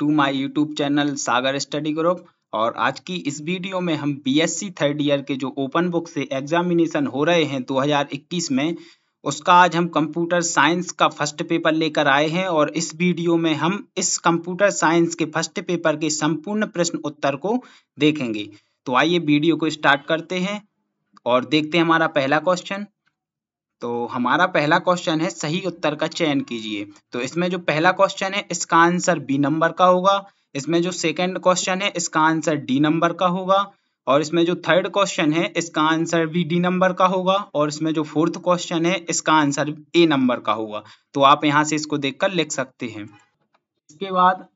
to my YouTube channel Sagar study group और आज की इस वीडियो में हम बीएससी थर्ड ईयर के जो ओपन बुक से एग्जामिनेशन हो रहे हैं 2021 में उसका आज हम कंप्यूटर साइंस का फर्स्ट पेपर लेकर आए हैं और इस वीडियो में हम इस कंप्यूटर साइंस के फर्स्ट पेपर के संपूर्ण प्रश्न उत्तर को देखेंगे तो आइए वीडियो को स्टार्ट करते हैं और देखते हैं हमारा पहला क्वेश्चन तो हमारा पहला क्वेश्चन है सही उत्तर का चयन कीजिए तो इसमें जो पहला क्वेश्चन है इसका आंसर बी नंबर का होगा इसमें जो सेकंड क्वेश्चन है इसका आंसर डी नंबर का होगा और इसमें जो थर्ड क्वेश्चन है इसका आंसर भी डी नंबर का होगा और इसमें जो फोर्थ क्वेश्चन है इसका आंसर ए नंबर का होगा तो आप यहाँ से इसको देखकर लिख सकते हैं इसके बाद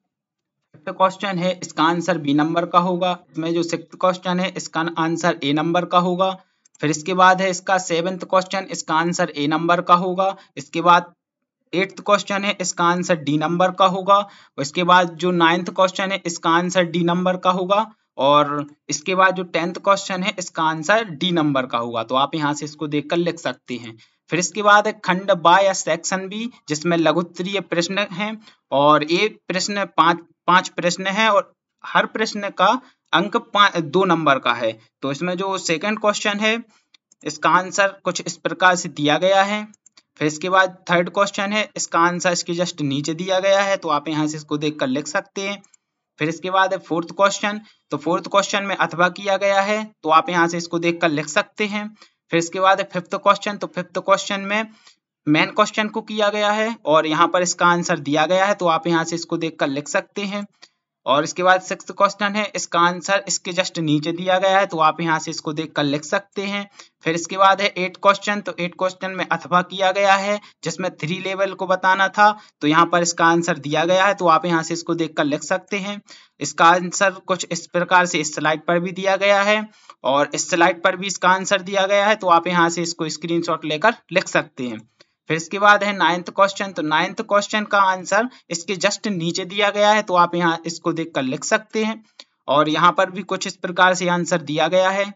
फिफ्थ क्वेश्चन है इसका आंसर बी नंबर का होगा इसमें जो सिक्स क्वेश्चन है इसका आंसर ए नंबर का होगा फिर इसके बाद है इसका सेवेंथ क्वेश्चन इसका आंसर ए नंबर का होगा इसके बाद एट्थ क्वेश्चन है इसका आंसर डी नंबर का होगा और इसके बाद जो नाइन्थ क्वेश्चन है इसका आंसर डी नंबर का होगा और इसके बाद जो टेंथ क्वेश्चन है इसका आंसर डी नंबर का होगा तो आप यहाँ से इसको देख लिख सकते हैं फिर इसके बाद खंड बा या सेक्शन बी जिसमें लघुत्तरीय प्रश्न हैं और एक प्रश्न पांच पांच प्रश्न है और हर प्रश्न का अंक दो नंबर का है तो इसमें जो सेकंड क्वेश्चन है इसका आंसर कुछ इस प्रकार से दिया गया है फिर इसके बाद थर्ड क्वेश्चन है इसका आंसर इसके जस्ट नीचे दिया गया है तो आप यहाँ से इसको देख कर लिख सकते हैं फिर इसके बाद है फोर्थ क्वेश्चन तो फोर्थ क्वेश्चन में अथवा किया गया है तो आप यहाँ से इसको देख कर लिख सकते हैं फिर इसके बाद है फिफ्थ क्वेश्चन तो फिफ्थ क्वेश्चन में मेन क्वेश्चन को किया गया है और यहाँ पर इसका आंसर दिया गया है तो आप यहाँ से इसको देख कर लिख सकते हैं और इसके बाद सिक्स क्वेश्चन है इसका आंसर इसके जस्ट नीचे दिया गया है तो आप यहाँ से इसको देख कर लिख सकते हैं फिर इसके बाद है एट क्वेश्चन तो एट क्वेश्चन में अथवा किया गया है जिसमें थ्री लेवल को बताना था तो यहाँ पर इसका आंसर दिया गया है तो आप यहाँ से इसको देख कर लिख सकते हैं इसका आंसर कुछ इस प्रकार से इस स्लाइड पर भी दिया गया है और इस स्लाइड पर भी इसका आंसर दिया गया है तो आप यहाँ से इसको स्क्रीन लेकर लिख सकते हैं फिर इसके बाद है नाइन्थ क्वेश्चन तो नाइन्थ क्वेश्चन का आंसर इसके जस्ट नीचे दिया गया है तो आप यहाँ इसको देखकर लिख सकते हैं और यहाँ पर भी कुछ इस प्रकार से आंसर दिया गया है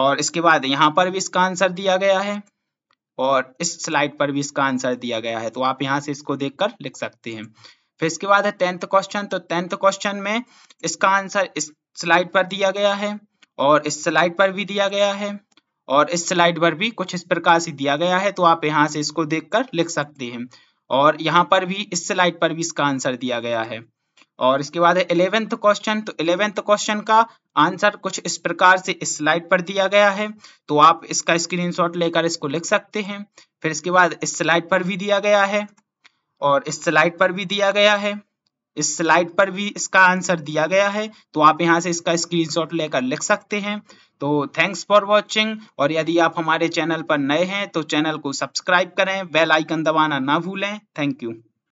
और इसके बाद यहाँ पर भी इसका आंसर दिया गया है और इस स्लाइड पर भी इसका आंसर दिया गया है तो आप यहाँ से इसको देखकर लिख सकते हैं फिर इसके बाद है टेंथ क्वेश्चन तो टेंथ क्वेश्चन में इसका आंसर इस स्लाइड पर दिया गया है और इस स्लाइड पर भी दिया गया है और इस स्लाइड पर भी कुछ इस प्रकार से दिया गया है तो आप यहाँ से इसको देखकर लिख सकते हैं और यहाँ पर भी इस स्लाइड पर भी इसका आंसर दिया गया है और इसके बाद है इलेवेंथ क्वेश्चन तो इलेवेंथ क्वेश्चन का आंसर कुछ इस प्रकार से इस स्लाइड पर दिया गया है तो आप इसका स्क्रीनशॉट लेकर इसको लिख सकते हैं फिर इसके बाद इस स्लाइड पर भी दिया गया है और इस स्लाइड पर भी दिया गया है इस स्लाइड पर भी इसका आंसर दिया गया है तो आप यहाँ से इसका स्क्रीनशॉट लेकर लिख सकते हैं तो थैंक्स फॉर वॉचिंग और यदि आप हमारे चैनल पर नए हैं तो चैनल को सब्सक्राइब करें बेल आइकन दबाना ना भूलें थैंक यू